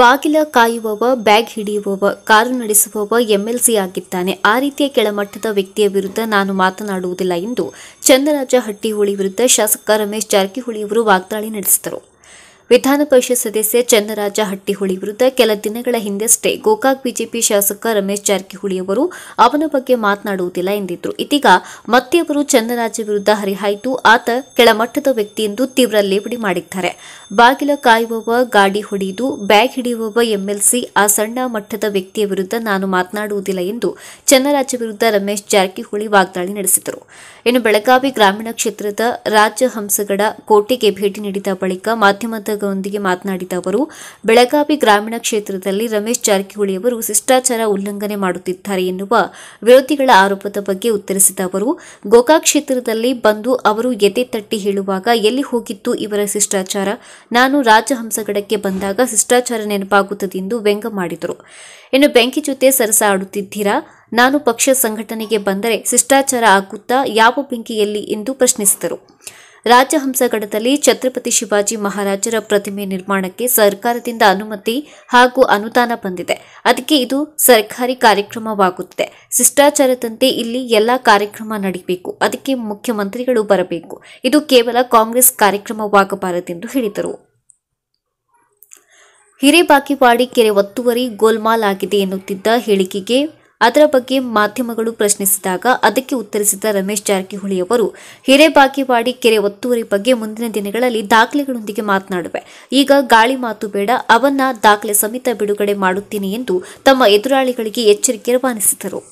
ಬಾಗಿಲ ಕಾಯುವವ ಬ್ಯಾಗ್ ಹಿಡಿಯುವವ ಕಾರು ನಡೆಸುವವ ಎಂಎಲ್ಸಿ ಆಗಿದ್ದಾನೆ ಆ ರೀತಿಯ ಕೆಳಮಟ್ಟದ ವ್ಯಕ್ತಿಯ ವಿರುದ್ಧ ನಾನು ಮಾತನಾಡುವುದಿಲ್ಲ ಎಂದು ಚಂದರಾಜ ಹಟ್ಟಿಹೊಳಿ ವಿರುದ್ಧ ಶಾಸಕ ರಮೇಶ್ ಜಾರಕಿಹೊಳಿಯವರು ಅವರು ವಾಗ್ದಾಳಿ ನಡೆಸಿದರು ವಿಧಾನ ಪರಿಷತ್ ಸದಸ್ಯ ಚನ್ನರಾಜ ಹಟ್ಟಿಹುಳಿ ವಿರುದ್ಧ ಕೆಲ ದಿನಗಳ ಹಿಂದೆಷ್ಟೇ ಗೋಕಾಕ್ ಬಿಜೆಪಿ ಶಾಸಕ ರಮೇಶ್ ಜಾರಕಿಹೊಳಿ ಅವರು ಅವನ ಬಗ್ಗೆ ಮಾತನಾಡುವುದಿಲ್ಲ ಎಂದಿದ್ರು ಇದೀಗ ಮತ್ತೆ ಅವರು ಚನ್ನರಾಜ ವಿರುದ್ಧ ಹರಿಹಾಯಿತು ಆತ ಕೆಳಮಟ್ಟದ ವ್ಯಕ್ತಿ ಎಂದು ತೀವ್ರ ಲೇವಡಿ ಮಾಡಿದ್ದಾರೆ ಬಾಗಿಲ ಕಾಯುವವ ಗಾಡಿ ಹೊಡೆಯುವುದು ಬ್ಯಾಗ್ ಹಿಡಿಯುವವ ಎಂಎಲ್ಸಿ ಆ ಸಣ್ಣ ಮಟ್ಟದ ವ್ಯಕ್ತಿಯ ವಿರುದ್ಧ ನಾನು ಮಾತನಾಡುವುದಿಲ್ಲ ಎಂದು ಚನ್ನರಾಜ ವಿರುದ್ಧ ರಮೇಶ್ ಜಾರಕಿಹೊಳಿ ವಾಗ್ದಾಳಿ ನಡೆಸಿದರು ಇನ್ನು ಬೆಳಗಾವಿ ಗ್ರಾಮೀಣ ಕ್ಷೇತ್ರದ ರಾಜಹಂಸಗಡ ಕೋಟೆಗೆ ಭೇಟಿ ನೀಡಿದ ಬಳಿಕ ಮಾಧ್ಯಮದ ಸುದ್ದಿಗಾರರೊಂದಿಗೆ ಮಾತನಾಡಿದ ಅವರು ಬೆಳಗಾವಿ ಗ್ರಾಮೀಣ ಕ್ಷೇತ್ರದಲ್ಲಿ ರಮೇಶ್ ಜಾರಕಿಹೊಳಿ ಅವರು ಶಿಷ್ಟಾಚಾರ ಉಲ್ಲಂಘನೆ ಮಾಡುತ್ತಿದ್ದಾರೆ ಎನ್ನುವ ವಿರೋಧಿಗಳ ಆರೋಪದ ಬಗ್ಗೆ ಉತ್ತರಿಸಿದ ಅವರು ಗೋಕಾ ಕ್ಷೇತ್ರದಲ್ಲಿ ಬಂದು ಅವರು ಎದೆ ತಟ್ಟಿ ಹೇಳುವಾಗ ಎಲ್ಲಿ ಹೋಗಿತ್ತು ಇವರ ಶಿಷ್ಟಾಚಾರ ನಾನು ರಾಜಹಂಸಗಡಕ್ಕೆ ಬಂದಾಗ ಶಿಷ್ಟಾಚಾರ ನೆನಪಾಗುತ್ತದೆ ಎಂದು ವ್ಯಂಗ್ಯ ಮಾಡಿದರು ಇನ್ನು ಬೆಂಕಿ ಜೊತೆ ಸರಸ ಆಡುತ್ತಿದ್ದೀರಾ ನಾನು ಪಕ್ಷ ಸಂಘಟನೆಗೆ ಬಂದರೆ ಶಿಷ್ಟಾಚಾರ ಆಗುತ್ತಾ ಯಾವ ಬೆಂಕಿಯಲ್ಲಿ ಎಂದು ಪ್ರಶ್ನಿಸಿದರು ರಾಜಹಂಸಗಢದಲ್ಲಿ ಛತ್ರಪತಿ ಶಿವಾಜಿ ಮಹಾರಾಜರ ಪ್ರತಿಮೆ ನಿರ್ಮಾಣಕ್ಕೆ ಸರ್ಕಾರದಿಂದ ಅನುಮತಿ ಹಾಗೂ ಅನುದಾನ ಬಂದಿದೆ ಅದಕ್ಕೆ ಇದು ಸರ್ಕಾರಿ ಕಾರ್ಯಕ್ರಮವಾಗುತ್ತಿದೆ ಶಿಷ್ಟಾಚಾರದಂತೆ ಇಲ್ಲಿ ಎಲ್ಲ ಕಾರ್ಯಕ್ರಮ ನಡೆಯಬೇಕು ಅದಕ್ಕೆ ಮುಖ್ಯಮಂತ್ರಿಗಳು ಬರಬೇಕು ಇದು ಕೇವಲ ಕಾಂಗ್ರೆಸ್ ಕಾರ್ಯಕ್ರಮವಾಗಬಾರದೆಂದು ಹೇಳಿದರು ಹಿರೇಬಾಕಿವಾಡಿ ಕೆರೆ ಒತ್ತುವರಿ ಗೋಲ್ಮಾಲ್ ಆಗಿದೆ ಎನ್ನುತ್ತಿದ್ದ ಹೇಳಿಕೆಗೆ ಅದರ ಬಗ್ಗೆ ಮಾಧ್ಯಮಗಳು ಪ್ರಶ್ನಿಸಿದಾಗ ಅದಕ್ಕೆ ಉತ್ತರಿಸಿದ ರಮೇಶ್ ಜಾರಕಿಹೊಳಿ ಅವರು ಹಿರೇಬಾಕಿವಾಡಿ ಕೆರೆ ಒತ್ತುವರಿ ಬಗ್ಗೆ ಮುಂದಿನ ದಿನಗಳಲ್ಲಿ ದಾಖಲೆಗಳೊಂದಿಗೆ ಮಾತನಾಡುವೆ ಈಗ ಗಾಳಿ ಮಾತು ಬೇಡ ಅವನ್ನ ದಾಖಲೆ ಸಮೇತ ಬಿಡುಗಡೆ ಮಾಡುತ್ತೇನೆ ಎಂದು ತಮ್ಮ ಎದುರಾಳಿಗಳಿಗೆ ಎಚ್ಚರಿಕೆ ರವಾನಿಸಿದರು